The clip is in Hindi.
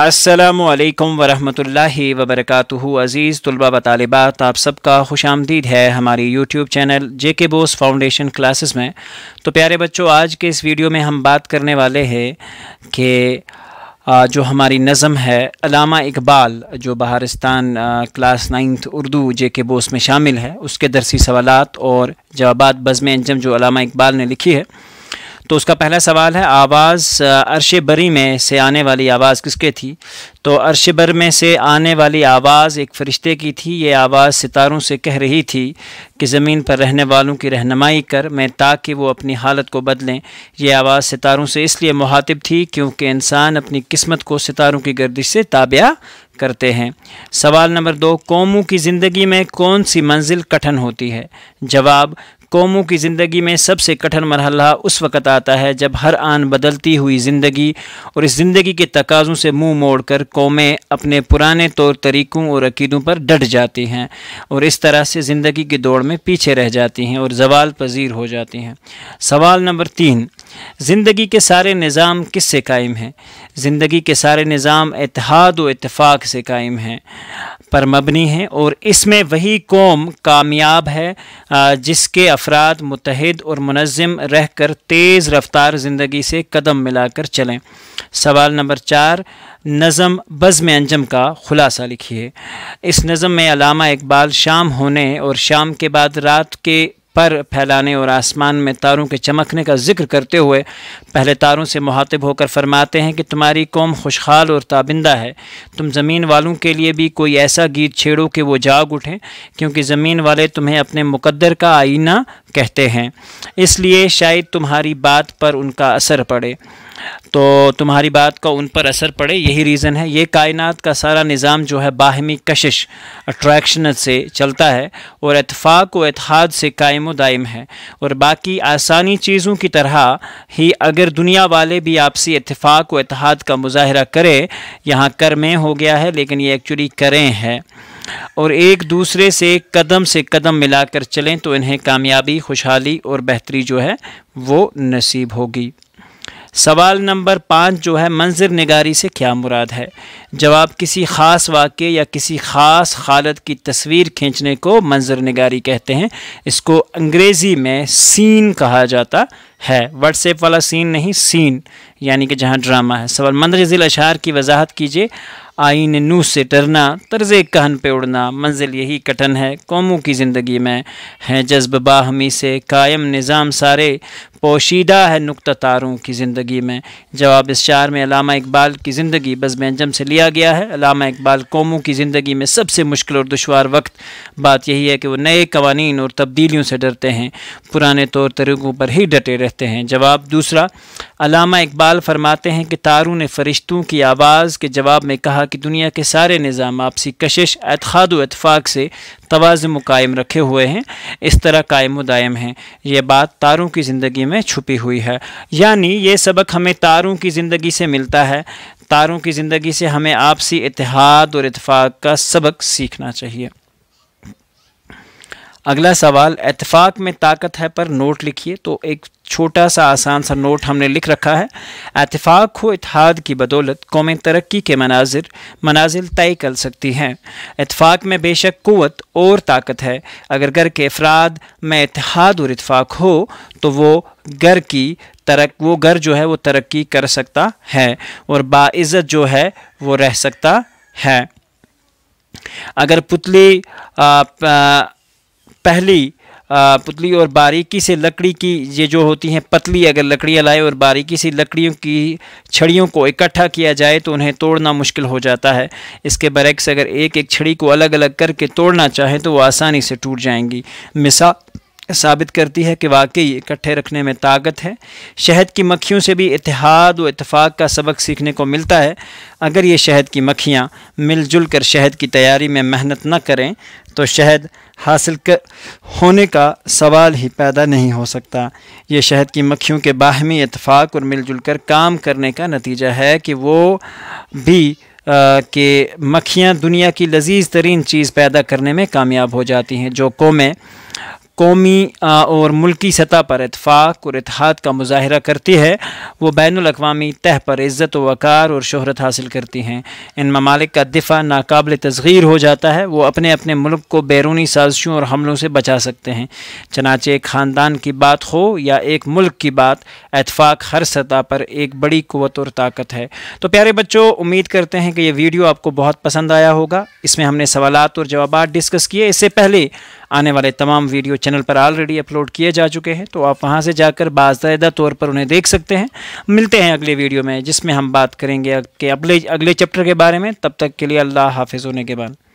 असलकम वरहमतुल्लाह वबरकू अज़ीज़ तलबा व तालबात आप सबका खुश आमदीद है हमारी यूट्यूब चैनल जे के बोस फाउंडेशन क्लासेस में तो प्यारे बच्चों आज के इस वीडियो में हम बात करने वाले हैं कि जो हमारी नज़म है अलामा इकबाल जो Baharistan class ninth Urdu J K BOSE में शामिल है उसके दरसी सवालत और जवाब बज़म अंजम जो अलामा इकबाल ने लिखी है तो उसका पहला सवाल है आवाज़ अरश बरी में से आने वाली आवाज़ किसके थी तो अरश बर में से आने वाली आवाज़ एक फ़रिश्ते की थी ये आवाज़ सितारों से कह रही थी कि ज़मीन पर रहने वालों की रहनमाई कर मैं ताकि वो अपनी हालत को बदलें ये आवाज़ सितारों से इसलिए मुहातिब थी क्योंकि इंसान अपनी किस्मत को सितारों की गर्दिश से ताबिया करते हैं सवाल नंबर दो कौमों की ज़िंदगी में कौन सी मंजिल कठिन होती है जवाब कौमों की ज़िंदगी में सबसे कठिन मरहला उस वक़्त आता है जब हर आन बदलती हुई ज़िंदगी और इस ज़िंदगी के तकाज़ों से मुंह मोड़कर कौमें अपने पुराने तौर तरीक़ों और अकीदों पर डट जाती हैं और इस तरह से ज़िंदगी की दौड़ में पीछे रह जाती हैं और जवाल पजीर हो जाती हैं सवाल नंबर तीन ज़िंदगी के सारे निज़ाम किस से कायम हैं ज़िंदगी के सारे निज़ाम इतिहाद व इतफ़ाक़ से कायम हैं पर मबनी हैं और इसमें वही कौम कामयाब है जिसके अफराद मुतहद और मनज़म रह कर तेज़ रफ्तार ज़िंदगी से कदम मिलाकर चलें सवाल नंबर चार नज़म बज़म अंजम का ख़ुलासा लिखिए इस नज़म में अलामा इकबाल शाम होने और शाम के बाद रात के पर फैलाने और आसमान में तारों के चमकने का जिक्र करते हुए पहले तारों से मुहातब होकर फरमाते हैं कि तुम्हारी कौम खुशहाल और ताबिंदा है तुम ज़मीन वालों के लिए भी कोई ऐसा गीत छेड़ो कि वो जाग उठें क्योंकि ज़मीन वाले तुम्हें अपने मुकद्दर का आईना कहते हैं इसलिए शायद तुम्हारी बात पर उनका असर पड़े तो तुम्हारी बात का उन पर असर पड़े यही रीज़न है ये कायनात का सारा निज़ाम जो है बाहमी कशिश अट्रैक्शन से चलता है और इतफाक़ व इतिहाद से कायम व दायम है और बाकी आसानी चीज़ों की तरह ही अगर दुनिया वाले भी आपसी इतफाक़ व इतिहाद का मुजाहरा करें यहाँ कर में हो गया है लेकिन ये एक्चुअली करें हैं और एक दूसरे से कदम से कदम मिलाकर चलें तो इन्हें कामयाबी खुशहाली और बेहतरी जो है वो नसीब होगी सवाल नंबर पाँच जो है मंजर नगारी से क्या मुराद है जवाब किसी ख़ास वाक़े या किसी ख़ास हालत की तस्वीर खींचने को मंजर नगारी कहते हैं इसको अंग्रेज़ी में सीन कहा जाता है व्हाट्सएप वाला सीन नहीं सीन यानी कि जहाँ ड्रामा है सवाल जिल अशार की वजाहत कीजिए आइन नू से डरना तर्ज कहन पे उड़ना मंजिल यही कठन है कौमों की ज़िंदगी में है जज्ब बाहमी से कायम निज़ाम सारे पोशीदा है नुक्ता तारों की ज़िंदगी में जवाब इस शार में अलामा इकबाल की ज़िंदगी बज़म अंजम से लिया गया है अलामा इकबाल कौमों की ज़िंदगी में सबसे मुश्किल और दुशवार वक्त बात यही है कि वह नए कवानीन और तब्दीलियों से डरते हैं पुराने तौर तरीक़ों पर ही डटे रहते हैं जवाब दूसरा अलामा इकबाल फरमाते हैं कि तारों ने फरिश्तों की आवाज़ के जवाब में कहा कि दुनिया के सारे निज़ाम आपसी कशिश एतखाद वतफाक़ से तोज़ुन कायम रखे हुए हैं इस तरह कायम दायम हैं ये बात तारों की ज़िंदगी में छुपी हुई है यानी ये सबक हमें तारों की ज़िंदगी से मिलता है तारों की ज़िंदगी से हमें आपसी इतिहाद और इतफाक़ का सबक सीखना चाहिए अगला सवाल इतफाक़ में ताकत है पर नोट लिखिए तो एक छोटा सा आसान सा नोट हमने लिख रखा है इतफाक़ हो इतिहाद की बदौलत कौमें तरक्की के मनाजिर मनाजिल तय कर सकती हैं इतफाक़ में बेशक क़वत और ताकत है अगर घर के अफराद में इतिहाद और इतफाक़ हो तो वो घर की तरक वो घर जो है वो तरक्की कर सकता है और बाज़्ज़त जो है वो रह सकता है अगर पुतली आ, आ, पहली पुतली और बारीकी से लकड़ी की ये जो होती हैं पतली अगर लकड़ियाँ लाए और बारीकी सी लकड़ियों की छड़ियों को इकट्ठा किया जाए तो उन्हें तोड़ना मुश्किल हो जाता है इसके बरक्स अगर एक एक छड़ी को अलग अलग करके तोड़ना चाहें तो वो आसानी से टूट जाएंगी मिसा साबित करती है कि वाकई इकट्ठे रखने में ताकत है शहद की मक्खियों से भी इतिहाद व इतफाक़ का सबक सीखने को मिलता है अगर ये शहद की मक्खियाँ मिलजुल कर शहद की तैयारी में मेहनत न करें तो शहद हासिल कर होने का सवाल ही पैदा नहीं हो सकता ये शहद की मक्खियों के बाहमी इतफाक़ और मिलजुल कर काम करने का नतीजा है कि वो भी कि मक्खियाँ दुनिया की लजीज तरीन चीज़ पैदा करने में कामयाब हो जाती हैं जो कौमें कौमी और मुल्की सतह पर इतफाक़ और इतिहाद का मुजाहरा करती है वो बैन अवी तह पर इज़्ज़त वक़ार और शहरत हासिल करती हैं इन ममालिक का दिफा नाकबिल तस्गीर हो जाता है वह अपने अपने मुल्क को बैरूनी साजिशों और हमलों से बचा सकते हैं चनाचे एक ख़ानदान की बात हो या एक मुल्क की बात इतफाक़ हर सतह पर एक बड़ी क़वत और ताकत है तो प्यारे बच्चों उम्मीद करते हैं कि यह वीडियो आपको बहुत पसंद आया होगा इसमें हमने सवाल और जवाब डिस्कस किए इससे पहले आने वाले तमाम वीडियो चैनल पर ऑलरेडी अपलोड किए जा चुके हैं तो आप वहाँ से जाकर बाजायदा तौर पर उन्हें देख सकते हैं मिलते हैं अगले वीडियो में जिसमें हम बात करेंगे अगले अगले चैप्टर के बारे में तब तक के लिए अल्लाह हाफिज़ होने के बाद